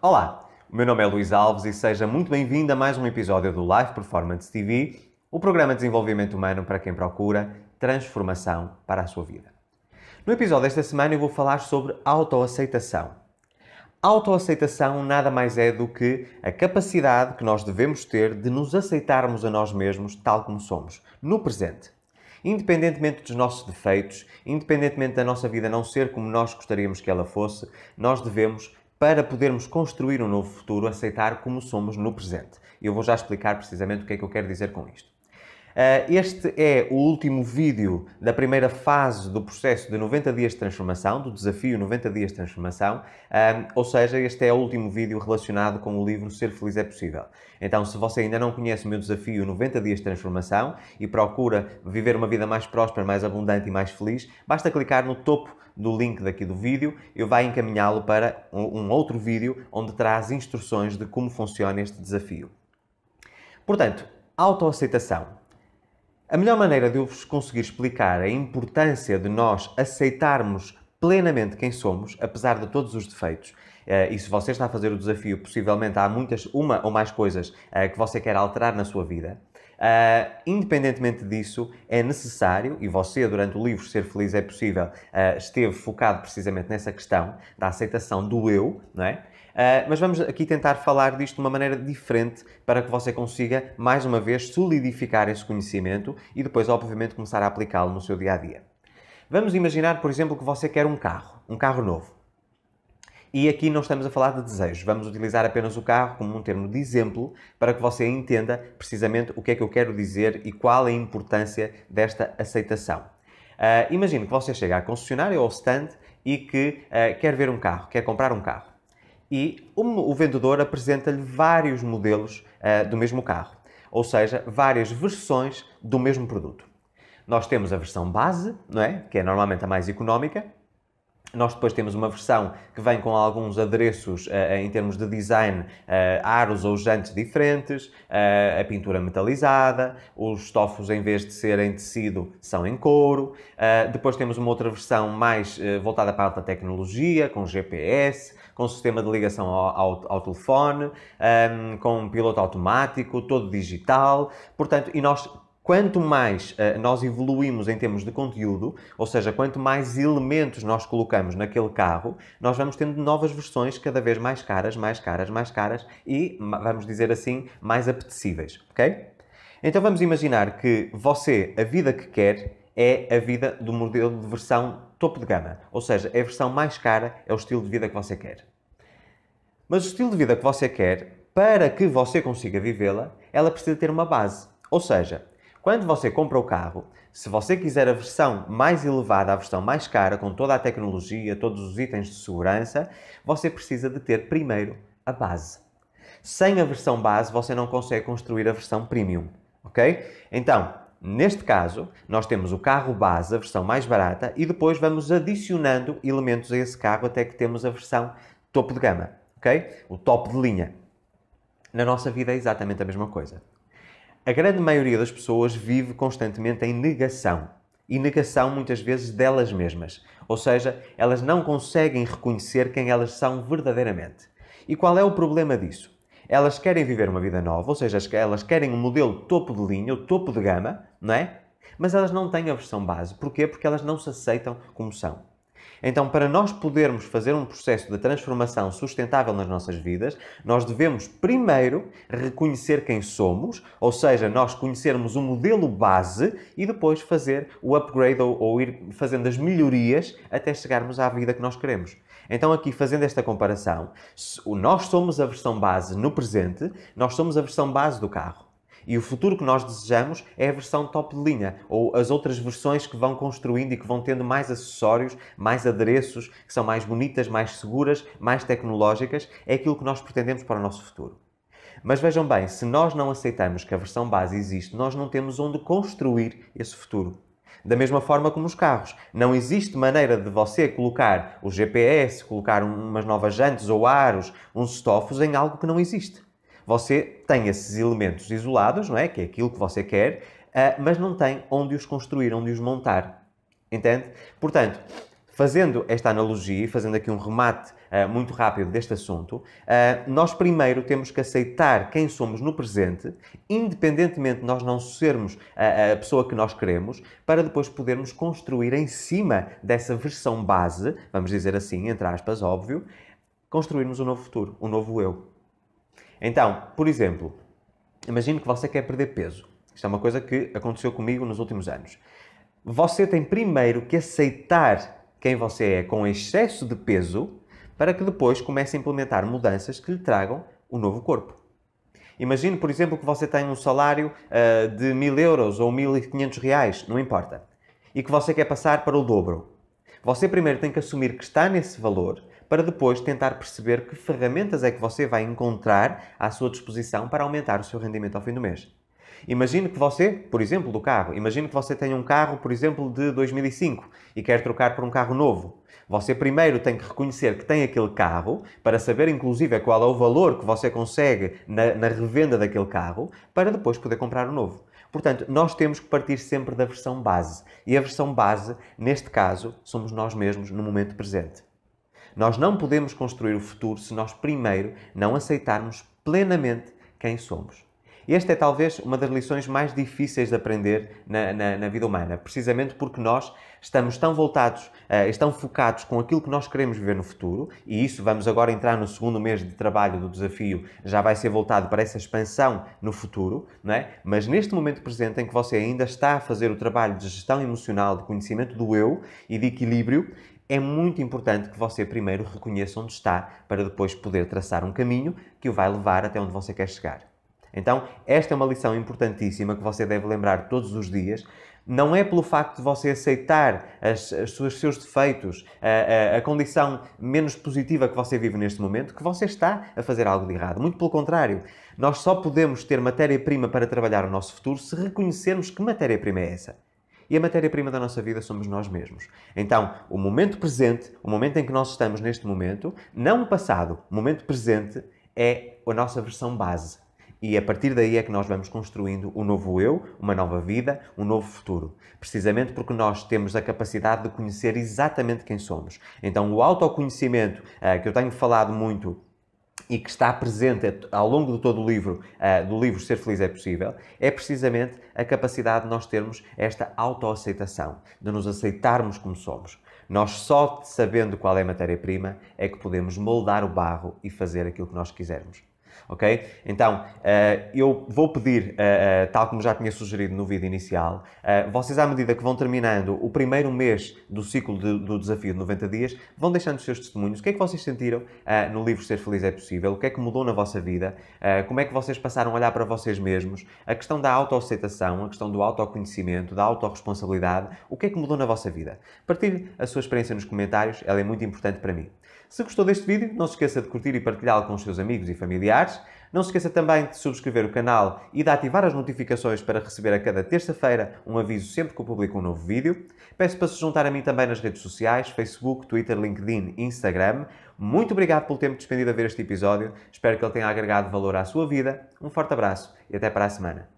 Olá, o meu nome é Luís Alves e seja muito bem-vindo a mais um episódio do Live Performance TV, o programa de desenvolvimento humano para quem procura transformação para a sua vida. No episódio desta semana eu vou falar sobre autoaceitação. Autoaceitação nada mais é do que a capacidade que nós devemos ter de nos aceitarmos a nós mesmos tal como somos, no presente. Independentemente dos nossos defeitos, independentemente da nossa vida não ser como nós gostaríamos que ela fosse, nós devemos para podermos construir um novo futuro, aceitar como somos no presente. Eu vou já explicar precisamente o que é que eu quero dizer com isto. Eh, este é o último vídeo da primeira fase do processo de 90 dias de transformação, do desafio 90 dias de transformação, ou seja, este é o último vídeo relacionado com o livro Ser Feliz é Possível. Então, se você ainda não conhece o meu desafio 90 dias de transformação e procura viver uma vida mais próspera, mais abundante e mais feliz, basta clicar no topo do link daqui do vídeo, e vai encaminhá-lo para um outro vídeo onde traz instruções de como funciona este desafio. Portanto, autoaceitação a melhor maneira de eu vos conseguir explicar a importância de nós aceitarmos plenamente quem somos, apesar de todos os defeitos, eh, e se você está a fazer o desafio, possivelmente há muitas, uma ou mais coisas eh, que você quer alterar na sua vida, Uh, independentemente disso, é necessário, e você, durante o livro Ser Feliz é Possível, uh, esteve focado precisamente nessa questão da aceitação do eu, não é? Uh, mas vamos aqui tentar falar disto de uma maneira diferente para que você consiga, mais uma vez, solidificar esse conhecimento e depois, obviamente, começar a aplicá-lo no seu dia a dia. Vamos imaginar, por exemplo, que você quer um carro, um carro novo. E aqui não estamos a falar de desejos, vamos utilizar apenas o carro como um termo de exemplo para que você entenda precisamente o que é que eu quero dizer e qual é a importância desta aceitação. Uh, que você chega à concessionária ou ao stand e que uh, quer ver um carro, quer comprar um carro e o vendedor apresenta-lhe vários modelos uh, do mesmo carro, ou seja, várias versões do mesmo produto. Nós temos a versão base, não é? que é normalmente a mais económica, nós depois temos uma versão que vem com alguns adereços uh, em termos de design, uh, aros ou jantes diferentes, uh, a pintura metalizada, os estofos em vez de serem tecido são em couro. depois temos uma outra versão mais voltada para a alta tecnologia, com GPS, com sistema de ligação ao, ao, ao telefone, ehm, um, com piloto automático, todo digital. Portanto, e nós quanto mais uh, nós evoluímos em termos de conteúdo, ou seja, quanto mais elementos nós colocamos naquele carro, nós vamos tendo novas versões cada vez mais caras, mais caras, mais caras e, vamos dizer assim, mais apetecíveis, ok? Então vamos imaginar que você, a vida que quer, é a vida do modelo de versão topo de gama, ou seja, é a versão mais cara, é o estilo de vida que você quer. Mas o estilo de vida que você quer, para que você consiga vivê-la, ela precisa ter uma base. Ou seja, quando você compra o carro, se você quiser a versão mais elevada, a versão mais cara, com toda a tecnologia, todos os itens de segurança, você precisa de ter primeiro a base. Sem a versão base, você não consegue construir a versão premium, ok? Então, neste caso, nós temos o carro base, a versão mais barata, e depois vamos adicionando elementos a esse carro até que temos a versão topo de gama, ok? O top de linha. Na nossa vida é exatamente a mesma coisa. A grande maioria das pessoas vive constantemente em negação e negação muitas vezes delas mesmas, ou seja, elas não conseguem reconhecer quem elas são verdadeiramente. E qual é o problema disso? Elas querem viver uma vida nova, ou seja, elas querem um modelo topo de linha, o topo de gama, não é? Mas elas não têm a versão base. Porquê? Porque elas não se aceitam como são. Então, para nós podermos fazer um processo de transformação sustentável nas nossas vidas, nós devemos primeiro reconhecer quem somos, ou seja, nós conhecermos o um modelo base e depois fazer o upgrade ou, ou ir fazendo as melhorias até chegarmos à vida que nós queremos. Então, aqui fazendo esta comparação, nós somos a versão base no presente, nós somos a versão base do carro. E o futuro que nós desejamos é a versão top de linha, ou as outras versões que vão construindo e que vão tendo mais acessórios, mais adereços, que são mais bonitas, mais seguras, mais tecnológicas, é aquilo que nós pretendemos para o nosso futuro. Mas vejam bem, se nós não aceitamos que a versão base existe, nós não temos onde construir esse futuro. Da mesma forma como os carros, não existe maneira de você colocar o GPS, colocar umas novas jantes ou aros, uns estofos em algo que não existe. Você tem esses elementos isolados, não é? Que é aquilo que você quer, ah, mas não tem onde os construir, onde os montar. Entende? Portanto, fazendo esta analogia e fazendo aqui um remate ah, muito rápido deste assunto, ah, nós primeiro temos que aceitar quem somos no presente, independentemente de nós não sermos a, pessoa que nós queremos, para depois podermos construir em cima dessa versão base, vamos dizer assim, entre aspas, óbvio, construirmos um novo futuro, um novo eu. Então, por exemplo, imagino que você quer perder peso. Isto é uma coisa que aconteceu comigo nos últimos anos. Você tem primeiro que aceitar quem você é com excesso de peso para que depois comece a implementar mudanças que lhe tragam o um novo corpo. Imagine, por exemplo, que você tem um salário uh, de 1000 euros ou 1500 reais, não importa, e que você quer passar para o dobro. Você primeiro tem que assumir que está nesse valor, para depois tentar perceber que ferramentas é que você vai encontrar à sua disposição para aumentar o seu rendimento ao fim do mês. Imagine que você, por exemplo, do carro, imagine que você tenha um carro, por exemplo, de 2005 e quer trocar por um carro novo. Você primeiro tem que reconhecer que tem aquele carro para saber, inclusive, qual é o valor que você consegue na, na revenda daquele carro para depois poder comprar o um novo. Portanto, nós temos que partir sempre da versão base. E a versão base, neste caso, somos nós mesmos no momento presente. Nós não podemos construir o futuro se nós primeiro não aceitarmos plenamente quem somos. Esta é talvez uma das lições mais difíceis de aprender na, na, na vida humana, precisamente porque nós estamos tão voltados, uh, eh, estão focados com aquilo que nós queremos viver no futuro, e isso vamos agora entrar no segundo mês de trabalho do desafio, já vai ser voltado para essa expansão no futuro, não é? Mas neste momento presente em que você ainda está a fazer o trabalho de gestão emocional, de conhecimento do eu e de equilíbrio, é muito importante que você primeiro reconheça onde está para depois poder traçar um caminho que o vai levar até onde você quer chegar. Então, esta é uma lição importantíssima que você deve lembrar todos os dias. Não é pelo facto de você aceitar as, as suas, seus defeitos, a, a, a condição menos positiva que você vive neste momento, que você está a fazer algo de errado. Muito pelo contrário, nós só podemos ter matéria-prima para trabalhar o nosso futuro se reconhecermos que matéria-prima é essa e a matéria-prima da nossa vida somos nós mesmos. Então, o momento presente, o momento em que nós estamos neste momento, não o passado, o momento presente é a nossa versão base. E a partir daí é que nós vamos construindo um novo eu, uma nova vida, um novo futuro. Precisamente porque nós temos a capacidade de conhecer exatamente quem somos. Então, o autoconhecimento, eh, que eu tenho falado muito e que está presente ao longo de todo o livro, eh, do livro Ser Feliz é Possível, é precisamente a capacidade de nós termos esta autoaceitação, de nos aceitarmos como somos. Nós só sabendo qual é a matéria-prima é que podemos moldar o barro e fazer aquilo que nós quisermos ok? Então, eh, eu vou pedir, eh, eh, tal como já tinha sugerido no vídeo inicial, vocês, à medida que vão terminando o primeiro mês do ciclo de, do desafio de 90 dias, vão deixando os seus testemunhos. O que é que vocês sentiram no livro Ser Feliz é Possível? O que é que mudou na vossa vida? como é que vocês passaram a olhar para vocês mesmos? A questão da autoaceitação, a questão do autoconhecimento, da autorresponsabilidade, o que é que mudou na vossa vida? Partilhe a sua experiência nos comentários, ela é muito importante para mim. Se gostou deste vídeo, não se esqueça de curtir e partilhá-lo com os seus amigos e familiares. Não se esqueça também de subscrever o canal e de ativar as notificações para receber a cada terça-feira um aviso sempre que eu publico um novo vídeo. Peço para se juntar a mim também nas redes sociais, Facebook, Twitter, LinkedIn e Instagram. Muito obrigado pelo tempo despendido a ver este episódio. Espero que ele tenha agregado valor à sua vida. Um forte abraço e até para a semana.